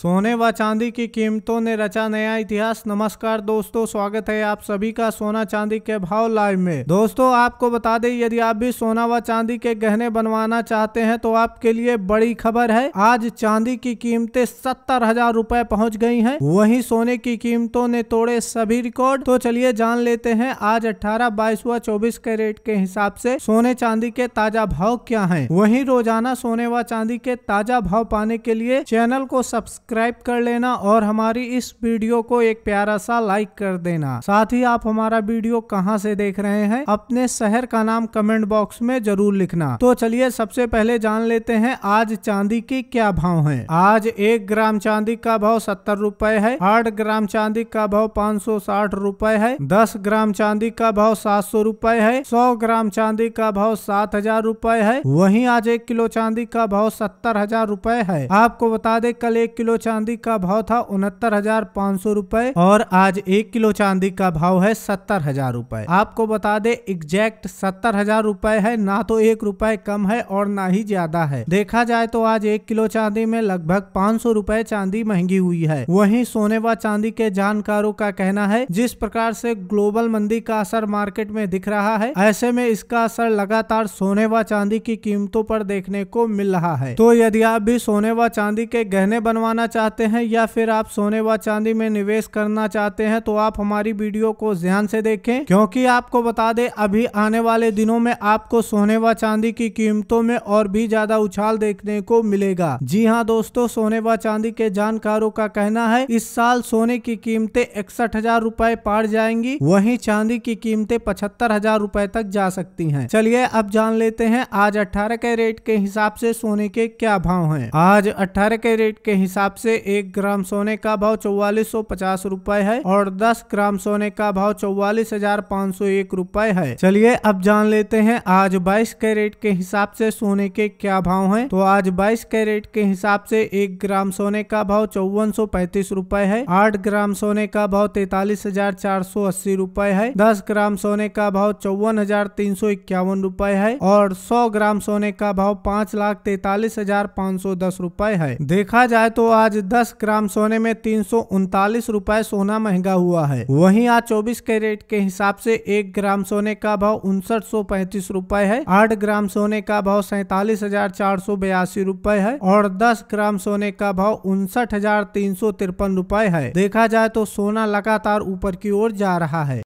सोने व चांदी की कीमतों ने रचा नया इतिहास नमस्कार दोस्तों स्वागत है आप सभी का सोना चांदी के भाव लाइव में दोस्तों आपको बता दें यदि आप भी सोना व चांदी के गहने बनवाना चाहते हैं तो आपके लिए बड़ी खबर है आज चांदी की कीमतें सत्तर हजार रूपए पहुँच गई हैं वहीं सोने की कीमतों ने तोड़े सभी रिकॉर्ड तो चलिए जान लेते हैं आज अठारह बाईस व चौबीस के रेट के हिसाब से सोने चांदी के ताजा भाव क्या है वही रोजाना सोने व चांदी के ताजा भाव पाने के लिए चैनल को सब्सक्राइब सब्सक्राइब कर लेना और हमारी इस वीडियो को एक प्यारा सा लाइक कर देना साथ ही आप हमारा वीडियो कहाँ से देख रहे हैं अपने शहर का नाम कमेंट बॉक्स में जरूर लिखना तो चलिए सबसे पहले जान लेते हैं आज चांदी के क्या भाव है आज एक ग्राम चांदी का भाव सत्तर रूपए है आठ ग्राम चांदी का भाव पाँच सौ साठ रूपए है दस ग्राम चांदी का भाव सात सौ रूपए है सौ ग्राम चांदी का भाव सात हजार रूपए है वहीं आज एक किलो चांदी का भाव सत्तर हजार रूपए है आपको बता दे कल एक किलो चांदी का भाव था उनहत्तर हजार पाँच सौ रूपए और आज एक किलो चांदी का भाव है सत्तर हजार रूपए आपको बता दे एग्जैक्ट सत्तर हजार रूपए है ना तो एक रूपए कम है और ना ही ज्यादा है देखा जाए तो आज एक किलो चांदी में लगभग पाँच सौ रूपए चांदी महंगी हुई है वही सोने व चांदी के जानकारों का कहना है जिस प्रकार से ग्लोबल मंदी का असर मार्केट में दिख रहा है ऐसे में इसका असर लगातार सोने व चांदी की कीमतों पर देखने को मिल रहा है तो यदि आप भी सोने व चांदी के गहने बनवाना करना चाहते हैं या फिर आप सोने व चांदी में निवेश करना चाहते हैं तो आप हमारी वीडियो को ध्यान से देखें क्योंकि आपको बता दें अभी आने वाले दिनों में आपको सोने व चांदी की कीमतों में और भी ज्यादा उछाल देखने को मिलेगा जी हाँ दोस्तों सोने व चांदी के जानकारों का कहना है इस साल सोने की कीमतें इकसठ हजार रूपए पार जाएंगी वही चांदी की कीमतें पचहत्तर हजार रूपए तक जा सकती है चलिए अब जान लेते हैं आज अठारह के रेट के हिसाब से सोने के क्या भाव है आज अठारह के रेट के हिसाब से एक ग्राम सोने का भाव चौवालीस सौ पचास रूपए है और दस ग्राम सोने का भाव चौवालीस हजार पाँच सौ एक रूपए है चलिए अब जान लेते हैं आज बाईस कैरेट के हिसाब से सोने के क्या भाव हैं तो आज बाईस कैरेट के हिसाब से एक ग्राम सोने का भाव चौवन सौ पैंतीस रूपए है आठ ग्राम सोने का भाव तैतालीस हजार चार सौ अस्सी रूपए है दस ग्राम सोने का भाव चौवन हजार तीन सौ इक्यावन रूपए है और सौ ग्राम सोने का भाव पाँच लाख तैतालीस हजार पाँच सौ दस रूपए है देखा जाए तो आज आज 10 ग्राम सोने में तीन रुपए सोना महंगा हुआ है वहीं आज 24 कैरेट के हिसाब से एक ग्राम सोने का भाव उनसठ रूपए है आठ ग्राम सोने का भाव सैतालीस रूपए है और दस ग्राम सोने का भाव उनसठ रूपए है देखा जाए तो सोना लगातार ऊपर की ओर जा रहा है